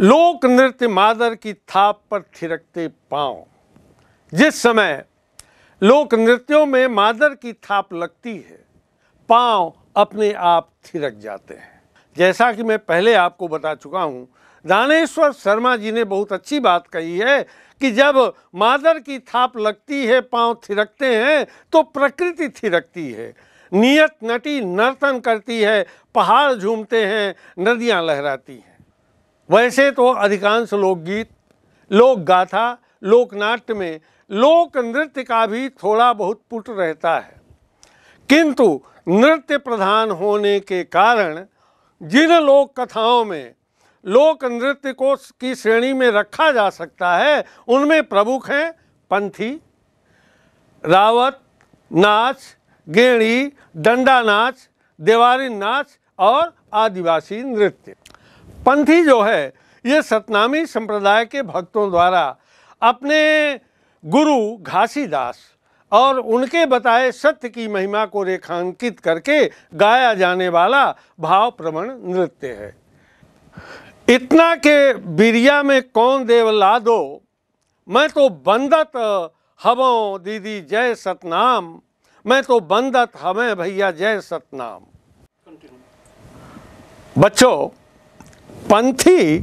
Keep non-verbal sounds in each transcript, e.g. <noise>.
लोक नृत्य मादर की थाप पर थिरकते पांव जिस समय लोक नृत्यों में मादर की थाप लगती है पांव अपने आप थिरक जाते हैं जैसा कि मैं पहले आपको बता चुका हूँ दानेश्वर शर्मा जी ने बहुत अच्छी बात कही है कि जब मादर की थाप लगती है पांव थिरकते हैं तो प्रकृति थिरकती है नियत नटी नर्तन करती है पहाड़ झूमते हैं नदियाँ लहराती हैं वैसे तो अधिकांश लोकगीत लोक गाथा लोकनाट्य में लोक नृत्य का भी थोड़ा बहुत पुट रहता है किंतु नृत्य प्रधान होने के कारण जिन लोक कथाओं में लोक नृत्य को की श्रेणी में रखा जा सकता है उनमें प्रमुख हैं पंथी रावत नाच गेड़ी डंडा नाच देवारी नाच और आदिवासी नृत्य पंथी जो है ये सतनामी संप्रदाय के भक्तों द्वारा अपने गुरु घासीदास और उनके बताए सत्य की महिमा को रेखांकित करके गाया जाने वाला भाव प्रवण नृत्य है इतना के बिरिया में कौन ला दो मैं तो बंदत हवों दीदी जय सतनाम मैं तो बंदत हमें भैया जय सतनाम बच्चों पंथी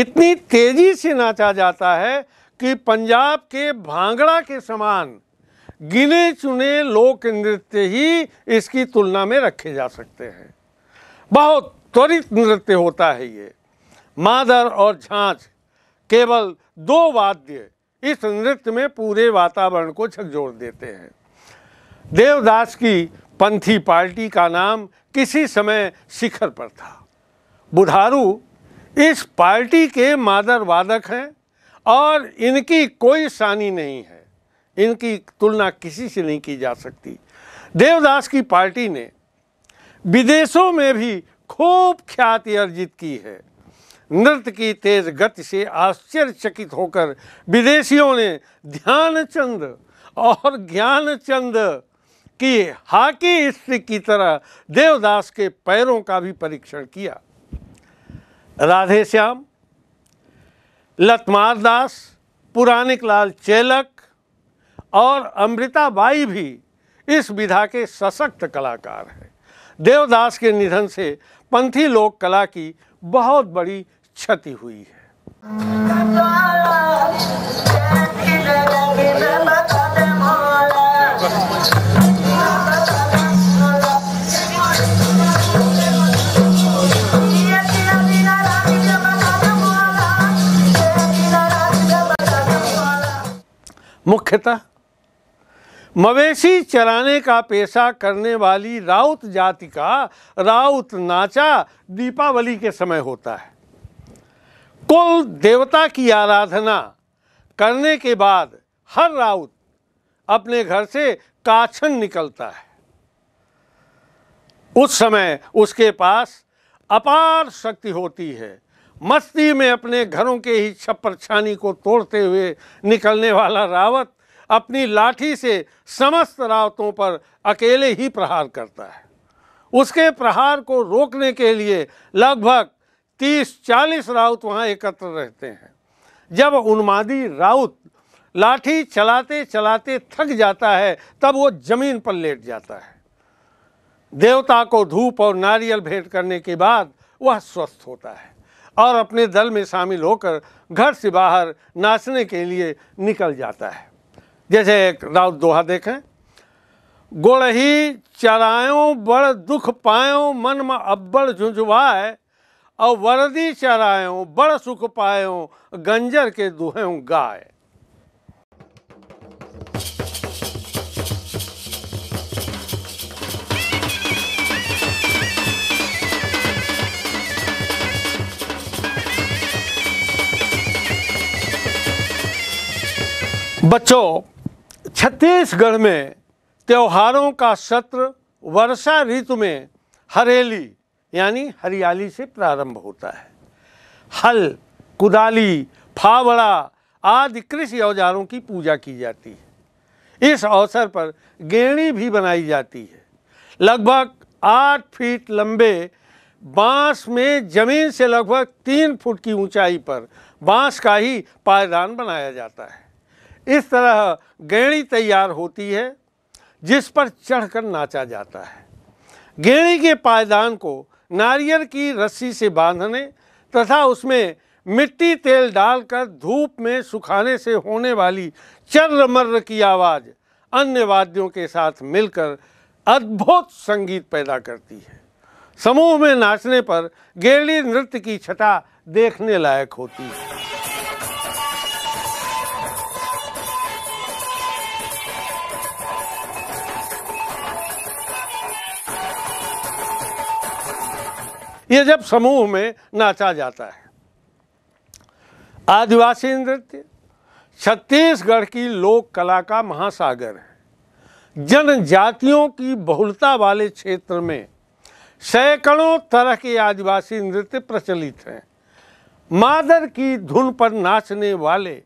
इतनी तेजी से नाचा जाता है कि पंजाब के भांगड़ा के समान गिने चुने लोक नृत्य ही इसकी तुलना में रखे जा सकते हैं बहुत त्वरित नृत्य होता है ये मादर और झांझ केवल दो वाद्य इस नृत्य में पूरे वातावरण को झकझोर देते हैं देवदास की पंथी पार्टी का नाम किसी समय शिखर पर था बुधारू इस पार्टी के मादर वादक हैं और इनकी कोई सानी नहीं है इनकी तुलना किसी से नहीं की जा सकती देवदास की पार्टी ने विदेशों में भी खूब ख्याति अर्जित की है नृत्य की तेज गति से आश्चर्यचकित होकर विदेशियों ने ध्यानचंद और ज्ञानचंद की हाकी स्त्री की तरह देवदास के पैरों का भी परीक्षण किया राधे श्याम लतमार दास पुरानिक लाल चेलक और अमृता बाई भी इस विधा के सशक्त कलाकार हैं देवदास के निधन से पंथी लोक कला की बहुत बड़ी क्षति हुई है मुख्यतः मवेशी चराने का पेशा करने वाली राउत जाति का राउत नाचा दीपावली के समय होता है कुल देवता की आराधना करने के बाद हर राउत अपने घर से काछन निकलता है उस समय उसके पास अपार शक्ति होती है मस्ती में अपने घरों के ही छप्पर छानी को तोड़ते हुए निकलने वाला रावत अपनी लाठी से समस्त रावतों पर अकेले ही प्रहार करता है उसके प्रहार को रोकने के लिए लगभग तीस चालीस राउत वहाँ एकत्र रहते हैं जब उन्मादी राउत लाठी चलाते चलाते थक जाता है तब वो जमीन पर लेट जाता है देवता को धूप और नारियल भेंट करने के बाद वह स्वस्थ होता है और अपने दल में शामिल होकर घर से बाहर नाचने के लिए निकल जाता है जैसे एक राउत दोहा देखें गोड़ही ही चरायों बड़ दुख पायो मन में अब्बड़ झुंझुवाए और वर्दी चरायों बड़ सुख पायो गंजर के दुहे गाय बच्चों छत्तीसगढ़ में त्योहारों का सत्र वर्षा ऋतु में हरेली यानी हरियाली से प्रारंभ होता है हल कुदाली फावड़ा आदि कृषि औजारों की पूजा की जाती है इस अवसर पर गेणी भी बनाई जाती है लगभग आठ फीट लंबे बांस में जमीन से लगभग तीन फुट की ऊंचाई पर बांस का ही पायदान बनाया जाता है इस तरह गेड़ी तैयार होती है जिस पर चढ़कर नाचा जाता है गेणी के पायदान को नारियल की रस्सी से बांधने तथा उसमें मिट्टी तेल डालकर धूप में सुखाने से होने वाली चर्र मर्र की आवाज़ अन्य वाद्यों के साथ मिलकर अद्भुत संगीत पैदा करती है समूह में नाचने पर गेड़ी नृत्य की छटा देखने लायक होती है ये जब समूह में नाचा जाता है आदिवासी नृत्य छत्तीसगढ़ की लोक कला का महासागर है जनजातियों की बहुलता वाले क्षेत्र में सैकड़ों तरह के आदिवासी नृत्य प्रचलित हैं मादर की धुन पर नाचने वाले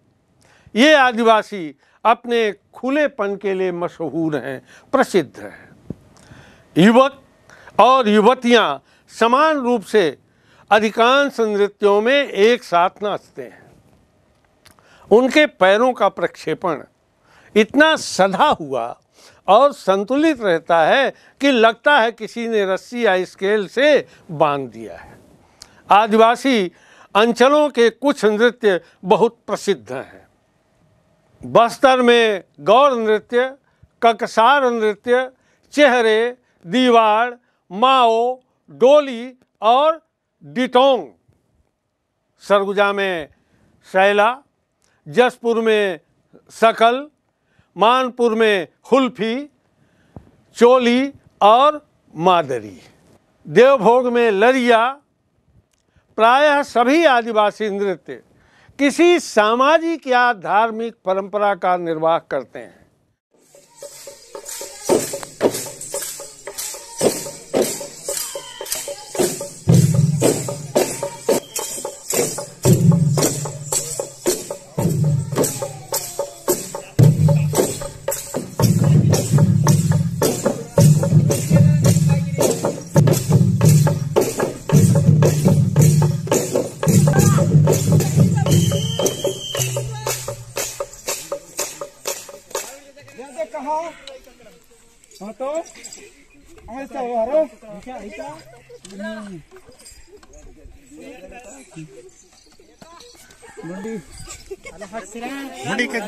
ये आदिवासी अपने खुलेपन के लिए मशहूर हैं प्रसिद्ध हैं युवक और युवतियां समान रूप से अधिकांश नृत्यों में एक साथ नाचते हैं उनके पैरों का प्रक्षेपण इतना सधा हुआ और संतुलित रहता है कि लगता है किसी ने रस्सी या स्केल से बांध दिया है आदिवासी अंचलों के कुछ नृत्य बहुत प्रसिद्ध हैं बस्तर में गौर नृत्य ककसार नृत्य चेहरे दीवार माओ डोली और डिटोंग सरगुजा में शैला जसपुर में सकल मानपुर में हुल्फी चोली और मादरी देवभोग में लरिया प्रायः सभी आदिवासी नृत्य किसी सामाजिक या धार्मिक परंपरा का निर्वाह करते हैं मुंडी मुंडी के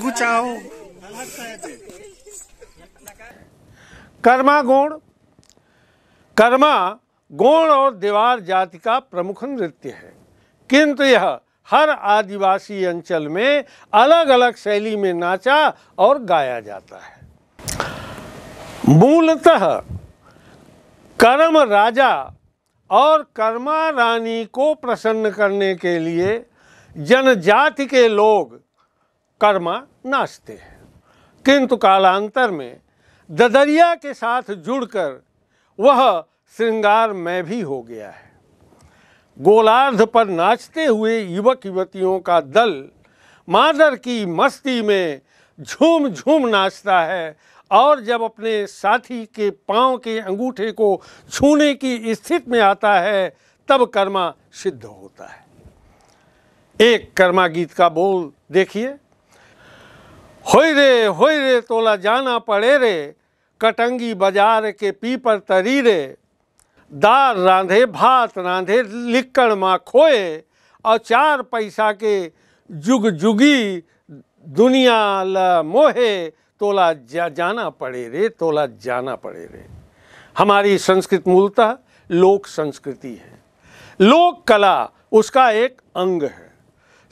कर्मा गुण कर्मा गुण और देवार जाति का प्रमुख नृत्य है किंतु यह हर आदिवासी अंचल में अलग अलग शैली में नाचा और गाया जाता है मूलतः कर्म राजा और कर्मा रानी को प्रसन्न करने के लिए जनजाति के लोग कर्मा नाचते हैं किंतु कालांतर में ददरिया के साथ जुड़कर वह श्रृंगार में भी हो गया है गोलार्ध पर नाचते हुए युवक युवतियों का दल मादर की मस्ती में झूम झूम नाचता है और जब अपने साथी के पांव के अंगूठे को छूने की स्थिति में आता है तब कर्मा सिद्ध होता है एक कर्मा गीत का बोल देखिए होय रे होय रे तोला जाना पड़े रे कटंगी बाजार के पीपर तरी रे दार रांधे भात रांधे लिक्कड़ माँ खोए और चार पैसा के जुग जुगी दुनिया ल मोहे तोला जा जाना पड़े रे तोला जाना पड़े रे हमारी संस्कृत मूलतः लोक संस्कृति है लोक कला उसका एक अंग है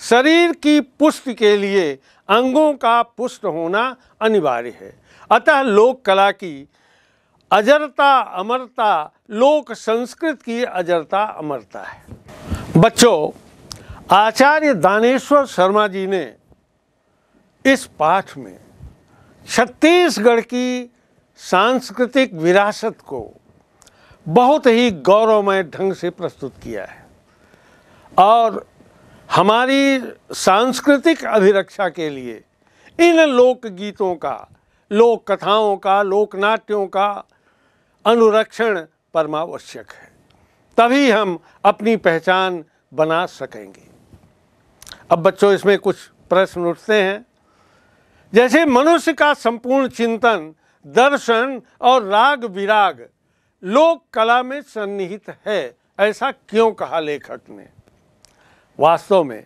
शरीर की पुष्ट के लिए अंगों का पुष्ट होना अनिवार्य है अतः लोक कला की अजरता अमरता लोक संस्कृत की अजरता अमरता है बच्चों आचार्य दानेश्वर शर्मा जी ने इस पाठ में छत्तीसगढ़ की सांस्कृतिक विरासत को बहुत ही गौरवमय ढंग से प्रस्तुत किया है और हमारी सांस्कृतिक अभिरक्षा के लिए इन लोक गीतों का लोक कथाओं का लोक नाट्यों का अनुरक्षण परमावश्यक है तभी हम अपनी पहचान बना सकेंगे अब बच्चों इसमें कुछ प्रश्न उठते हैं जैसे मनुष्य का संपूर्ण चिंतन दर्शन और राग विराग लोक कला में सन्निहित है ऐसा क्यों कहा लेखक ने वास्तव में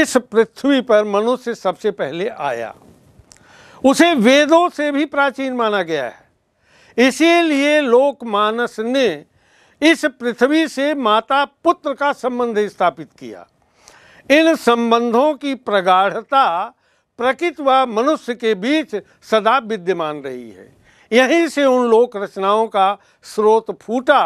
इस पृथ्वी पर मनुष्य सबसे पहले आया उसे वेदों से भी प्राचीन माना गया है इसीलिए लोकमानस ने इस पृथ्वी से माता पुत्र का संबंध स्थापित किया इन संबंधों की प्रगाढ़ता प्रकृत व मनुष्य के बीच सदा विद्यमान रही है यहीं से उन लोक रचनाओं का स्रोत फूटा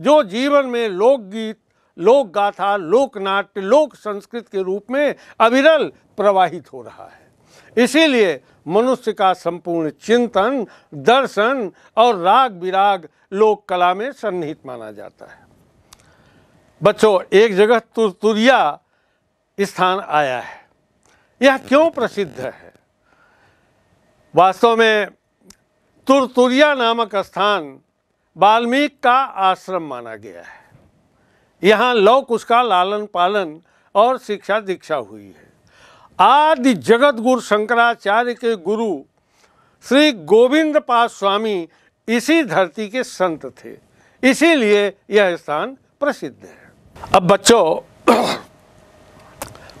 जो जीवन में लोकगीत लोक गाथा लोक नाट्य लोक संस्कृत के रूप में अविरल प्रवाहित हो रहा है इसीलिए मनुष्य का संपूर्ण चिंतन दर्शन और राग विराग लोक कला में सन्निहित माना जाता है बच्चों एक जगह तुरतुरिया स्थान आया है यह क्यों प्रसिद्ध है वास्तव में तुरतुरिया नामक स्थान वाल्मीकि का आश्रम माना गया है यहाँ लोक उसका लालन पालन और शिक्षा दीक्षा हुई है आदि जगत गुरु शंकराचार्य के गुरु श्री गोविंद पास स्वामी इसी धरती के संत थे इसीलिए यह स्थान प्रसिद्ध है अब बच्चों <clears throat>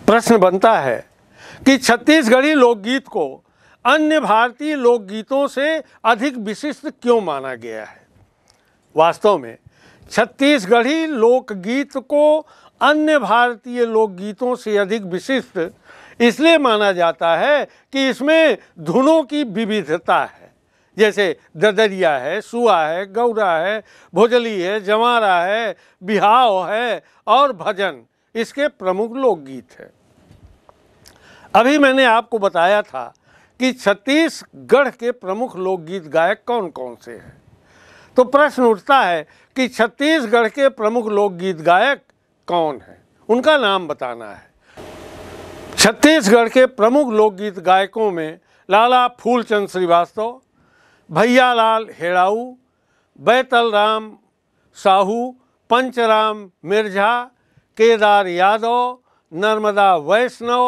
प्रश्न बनता है कि छत्तीसगढ़ी लोकगीत को अन्य भारतीय लोकगीतों से अधिक विशिष्ट क्यों माना गया है वास्तव में छत्तीसगढ़ी लोकगीत को अन्य भारतीय लोकगीतों से अधिक विशिष्ट इसलिए माना जाता है कि इसमें धुनों की विविधता है जैसे ददरिया है सुआ है गौरा है भोजली है जवारा है बिहाव है और भजन इसके प्रमुख लोकगीत हैं अभी मैंने आपको बताया था कि छत्तीसगढ़ के प्रमुख लोकगीत गायक कौन कौन से हैं तो प्रश्न उठता है कि छत्तीसगढ़ के प्रमुख लोकगीत गायक कौन है उनका नाम बताना है छत्तीसगढ़ के प्रमुख लोकगीत गायकों में लाला फूलचंद श्रीवास्तव भैया लाल हेड़ाऊ बैतल राम साहू पंचराम मिर्झा केदार यादव नर्मदा वैष्णव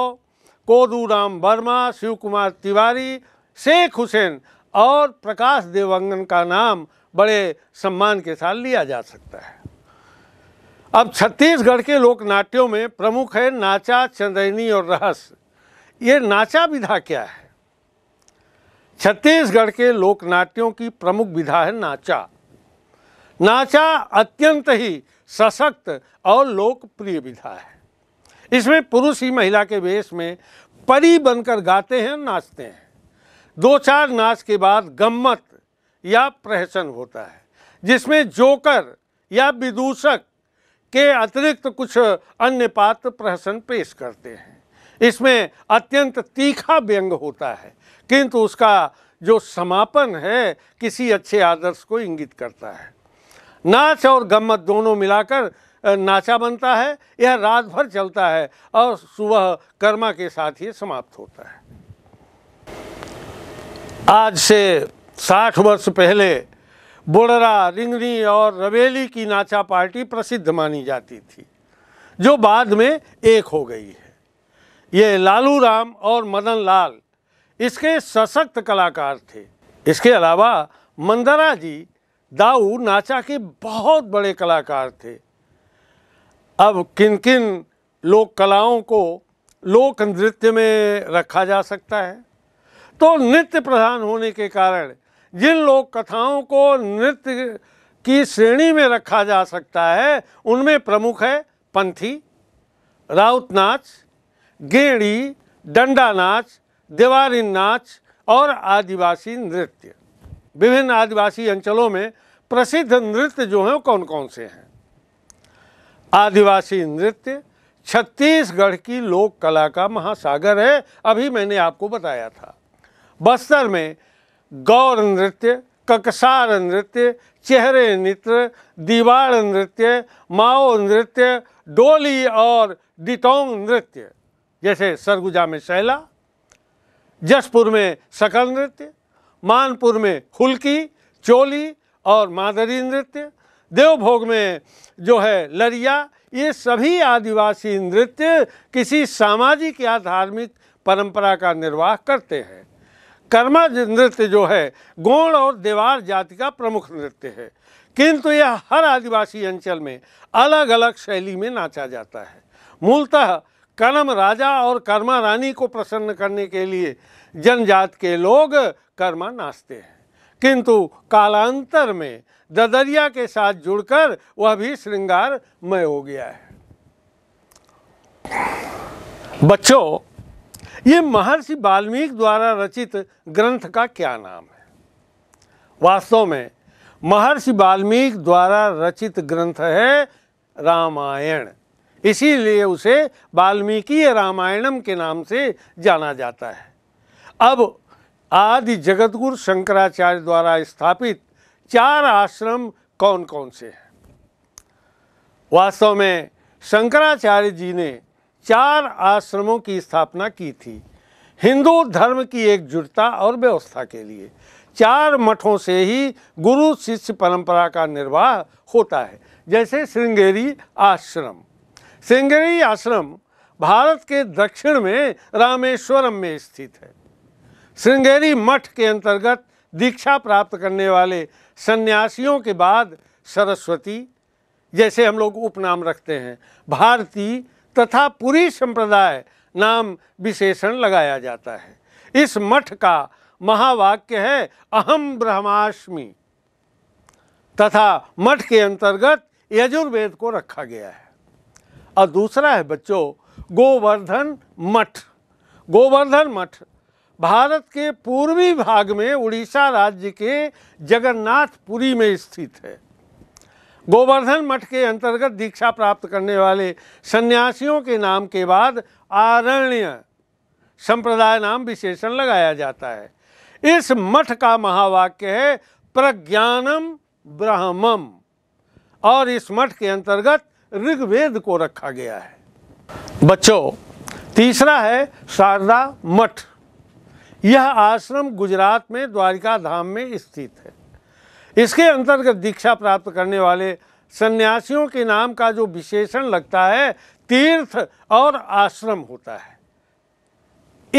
कोदूराम वर्मा शिव कुमार तिवारी शेख हुसैन और प्रकाश देवंगन का नाम बड़े सम्मान के साथ लिया जा सकता है अब छत्तीसगढ़ के लोकनाट्यों में प्रमुख है नाचा चंदैनी और रहस्य ये नाचा विधा क्या है छत्तीसगढ़ के लोकनाट्यों की प्रमुख विधा है नाचा नाचा अत्यंत ही सशक्त और लोकप्रिय विधा है इसमें पुरुष ही महिला के वेश में परी बनकर गाते हैं नाचते हैं दो चार नाच के बाद गम्मत या प्रहसन होता है जिसमें जोकर या विदूषक के अतिरिक्त कुछ अन्य पात्र प्रहसन पेश करते हैं इसमें अत्यंत तीखा व्यंग होता है किंतु उसका जो समापन है किसी अच्छे आदर्श को इंगित करता है नाच और गम्मत दोनों मिलाकर नाचा बनता है यह रात भर चलता है और सुबह कर्मा के साथ ही समाप्त होता है आज से साठ वर्ष पहले बुड़रा रिंगनी और रवेली की नाचा पार्टी प्रसिद्ध मानी जाती थी जो बाद में एक हो गई है ये लालू राम और मदन लाल इसके सशक्त कलाकार थे इसके अलावा मंदरा जी दाऊ नाचा के बहुत बड़े कलाकार थे अब किन किन लोक कलाओं को लोक नृत्य में रखा जा सकता है तो नृत्य प्रधान होने के कारण जिन लोक कथाओं को नृत्य की श्रेणी में रखा जा सकता है उनमें प्रमुख है पंथी राउत नाच गेड़ी डंडा नाच देवारी नाच और आदिवासी नृत्य विभिन्न आदिवासी अंचलों में प्रसिद्ध नृत्य जो हैं वो कौन कौन से हैं आदिवासी नृत्य छत्तीसगढ़ की लोक कला का महासागर है अभी मैंने आपको बताया था बस्तर में गौर नृत्य ककसार नृत्य चेहरे नृत्य दीवार नृत्य माओ नृत्य डोली और डिटोंग नृत्य जैसे सरगुजा में शैला जसपुर में सकल नृत्य मानपुर में हुलकी चोली और मादरी नृत्य देवभोग में जो है लरिया ये सभी आदिवासी नृत्य किसी सामाजिक या धार्मिक परंपरा का निर्वाह करते हैं कर्मा नृत्य जो है गोण और देवार जाति का प्रमुख नृत्य है किंतु यह हर आदिवासी अंचल में अलग अलग शैली में नाचा जाता है मूलतः कर्म राजा और कर्मा रानी को प्रसन्न करने के लिए जनजात के लोग कर्मा नाचते हैं किंतु कालांतर में ददरिया के साथ जुड़कर वह भी श्रृंगारमय हो गया है बच्चों ये महर्षि वाल्मीकि द्वारा रचित ग्रंथ का क्या नाम है वास्तव में महर्षि वाल्मीकि द्वारा रचित ग्रंथ है रामायण इसीलिए उसे वाल्मीकि रामायणम के नाम से जाना जाता है अब आदि जगतगुरु शंकराचार्य द्वारा स्थापित चार आश्रम कौन कौन से हैं वास्तव में शंकराचार्य जी ने चार आश्रमों की स्थापना की थी हिंदू धर्म की एकजुटता और व्यवस्था के लिए चार मठों से ही गुरु शिष्य परंपरा का निर्वाह होता है जैसे श्रृंगेरी आश्रम श्रृंगेरी आश्रम भारत के दक्षिण में रामेश्वरम में स्थित है श्रृंगेरी मठ के अंतर्गत दीक्षा प्राप्त करने वाले सन्यासियों के बाद सरस्वती जैसे हम लोग उपनाम रखते हैं भारती तथा पूरी संप्रदाय नाम विशेषण लगाया जाता है इस मठ का महावाक्य है अहम ब्रह्माष्टमी तथा मठ के अंतर्गत यजुर्वेद को रखा गया है और दूसरा है बच्चों गोवर्धन मठ गोवर्धन मठ भारत के पूर्वी भाग में उड़ीसा राज्य के जगन्नाथपुरी में स्थित है गोवर्धन मठ के अंतर्गत दीक्षा प्राप्त करने वाले सन्यासियों के नाम के बाद आरण्य संप्रदाय नाम विशेषण लगाया जाता है इस मठ का महावाक्य है प्रज्ञानम ब्रह्मम और इस मठ के अंतर्गत ऋग्वेद को रखा गया है बच्चों तीसरा है शारदा मठ यह आश्रम गुजरात में द्वारिका धाम में स्थित है इसके अंतर्गत दीक्षा प्राप्त करने वाले सन्यासियों के नाम का जो विशेषण लगता है तीर्थ और आश्रम होता है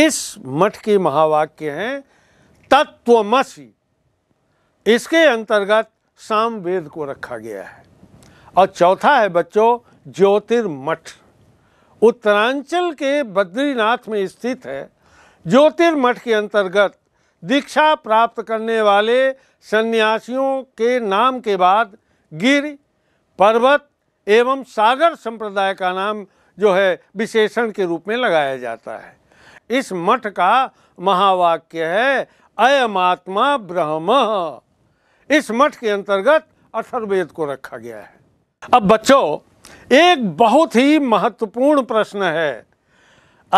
इस मठ के महावाक्य हैं तत्वमसी इसके अंतर्गत साम वेद को रखा गया है और चौथा है बच्चों ज्योतिर्मठ उत्तरांचल के बद्रीनाथ में स्थित है ज्योतिर्मठ के अंतर्गत दीक्षा प्राप्त करने वाले सन्यासियों के नाम के बाद गिर पर्वत एवं सागर संप्रदाय का नाम जो है विशेषण के रूप में लगाया जाता है इस मठ का महावाक्य है अयमात्मा ब्रह्म इस मठ के अंतर्गत अथर्वेद को रखा गया है अब बच्चों एक बहुत ही महत्वपूर्ण प्रश्न है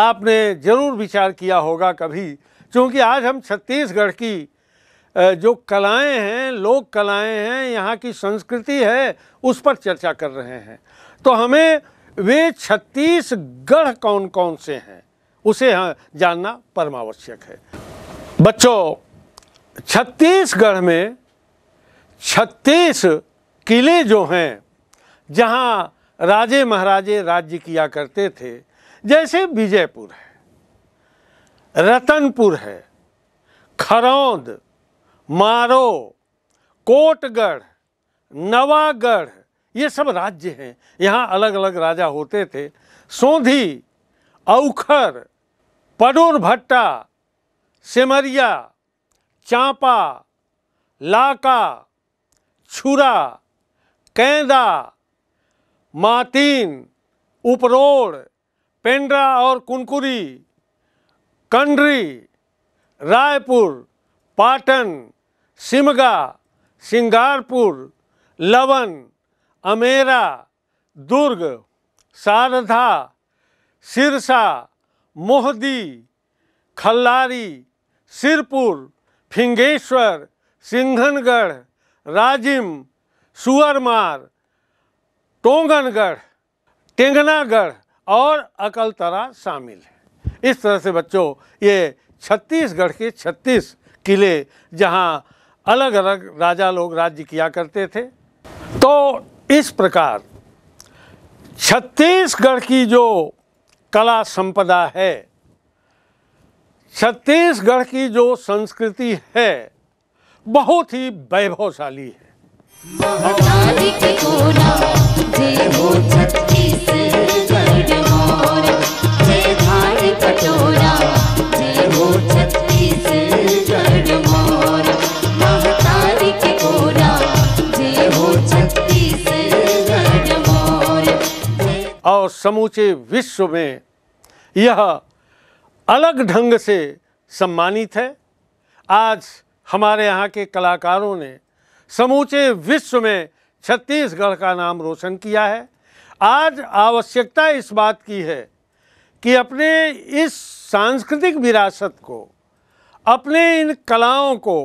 आपने जरूर विचार किया होगा कभी क्योंकि आज हम छत्तीसगढ़ की जो कलाएं हैं लोक कलाएं हैं यहाँ की संस्कृति है उस पर चर्चा कर रहे हैं तो हमें वे छत्तीसगढ़ कौन कौन से हैं उसे हाँ, जानना परमावश्यक है बच्चों छत्तीसगढ़ में छत्तीस किले जो हैं जहाँ राजे महाराजे राज्य किया करते थे जैसे विजयपुर है रतनपुर है खरौद मारो कोटगढ़ नवागढ़ ये सब राज्य हैं यहाँ अलग अलग राजा होते थे सोंधी औखर पडोर भट्टा सिमरिया चांपा लाका छुरा कैदा मातीन उपरोड़ पेंड्रा और कुनकुरी कंड्री रायपुर पाटन सिमगा सिंगारपुर लवन अमेरा दुर्ग शारधा सिरसा मोहदी खल्लारी सिरपुर फिंगेश्वर सिंघनगढ़ राजिम सुअरमार टोंगनगढ़ टेंगनागढ़ और अकलतरा शामिल है इस तरह से बच्चों ये छत्तीसगढ़ के छत्तीस किले जहाँ अलग अलग राजा लोग राज्य किया करते थे तो इस प्रकार छत्तीसगढ़ की जो कला संपदा है छत्तीसगढ़ की जो संस्कृति है बहुत ही वैभवशाली है और समूचे विश्व में यह अलग ढंग से सम्मानित है आज हमारे यहाँ के कलाकारों ने समूचे विश्व में छत्तीसगढ़ का नाम रोशन किया है आज आवश्यकता इस बात की है कि अपने इस सांस्कृतिक विरासत को अपने इन कलाओं को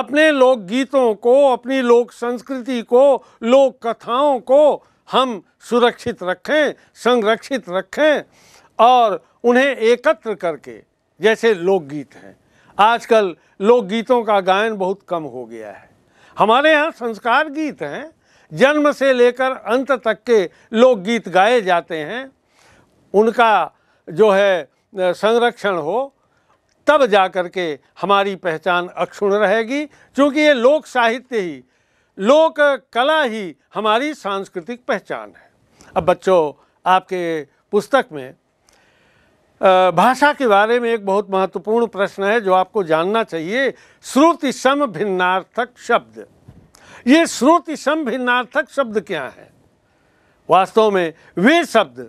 अपने लोकगीतों को अपनी लोक संस्कृति को लोक कथाओं को हम सुरक्षित रखें संरक्षित रखें और उन्हें एकत्र करके जैसे लोकगीत हैं आजकल लोकगीतों का गायन बहुत कम हो गया है हमारे यहाँ संस्कार गीत हैं जन्म से लेकर अंत तक के लोकगीत गाए जाते हैं उनका जो है संरक्षण हो तब जा कर के हमारी पहचान अक्षुण रहेगी क्योंकि ये लोक साहित्य ही लोक कला ही हमारी सांस्कृतिक पहचान है अब बच्चों आपके पुस्तक में भाषा के बारे में एक बहुत महत्वपूर्ण प्रश्न है जो आपको जानना चाहिए श्रुति सम भिन्नार्थक शब्द ये श्रुति सम भिन्नार्थक शब्द क्या है वास्तव में वे शब्द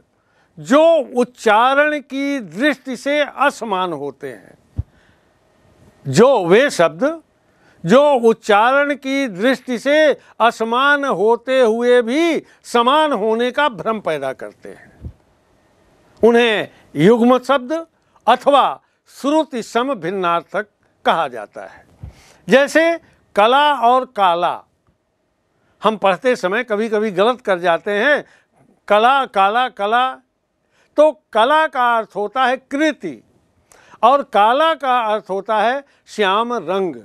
जो उच्चारण की दृष्टि से असमान होते हैं जो वे शब्द जो उच्चारण की दृष्टि से असमान होते हुए भी समान होने का भ्रम पैदा करते हैं उन्हें युग्म शब्द अथवा श्रुति सम भिन्नार्थक कहा जाता है जैसे कला और काला हम पढ़ते समय कभी कभी गलत कर जाते हैं कला काला कला तो कला का अर्थ होता है कृति और काला का अर्थ होता है श्याम रंग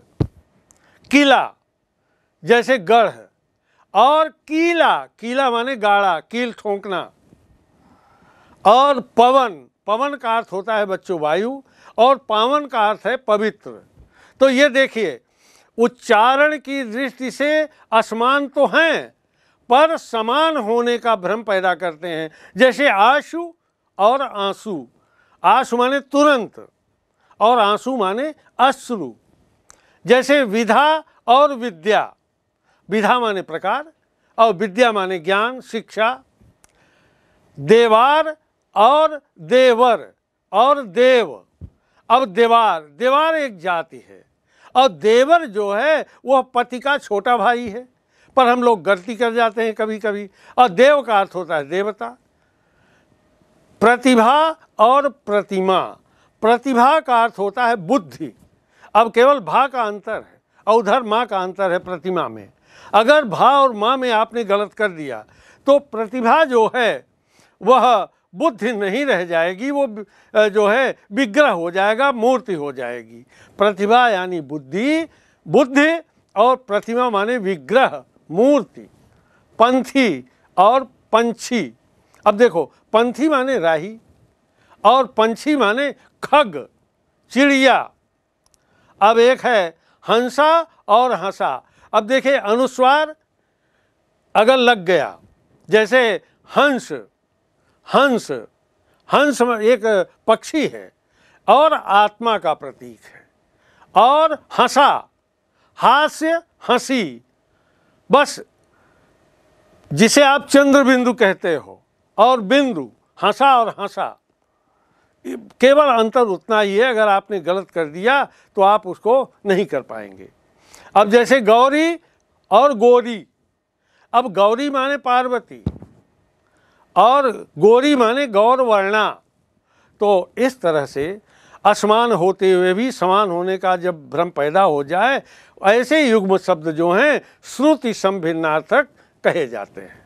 किला जैसे गढ़ और कीला कीला माने गाढ़ा कील ठोंकना और पवन पवन का अर्थ होता है बच्चों वायु और पावन का अर्थ है पवित्र तो ये देखिए उच्चारण की दृष्टि से असमान तो हैं पर समान होने का भ्रम पैदा करते हैं जैसे आशु और आंसू आशु माने तुरंत और आंसू माने अश्रु जैसे विधा और विद्या विधा माने प्रकार और विद्या माने ज्ञान शिक्षा देवार और देवर और देव अब देवार देवार एक जाति है और देवर जो है वह पति का छोटा भाई है पर हम लोग गलती कर जाते हैं कभी कभी और देव का अर्थ होता है देवता प्रतिभा और प्रतिमा प्रतिभा का अर्थ होता है बुद्धि अब केवल भा का अंतर है और उधर माँ का अंतर है प्रतिमा में अगर भा और माँ में आपने गलत कर दिया तो प्रतिभा जो है वह बुद्धि नहीं रह जाएगी वो जो है विग्रह हो जाएगा मूर्ति हो जाएगी प्रतिभा यानी बुद्धि बुद्धि और प्रतिमा माने विग्रह मूर्ति पंथी और पंछी अब देखो पंथी माने राही और पंछी माने खग चिड़िया अब एक है हंसा और हंसा अब देखिए अनुस्वार अगर लग गया जैसे हंस हंस हंस एक पक्षी है और आत्मा का प्रतीक है और हंसा हास्य हंसी बस जिसे आप चंद्र बिंदु कहते हो और बिंदु हंसा और हंसा केवल अंतर उतना ही है अगर आपने गलत कर दिया तो आप उसको नहीं कर पाएंगे अब जैसे गौरी और गोरी अब गौरी माने पार्वती और गोरी माने गौर वर्णा तो इस तरह से असमान होते हुए भी समान होने का जब भ्रम पैदा हो जाए ऐसे युग्म शब्द जो हैं श्रुति संभिन्नार्थक कहे जाते हैं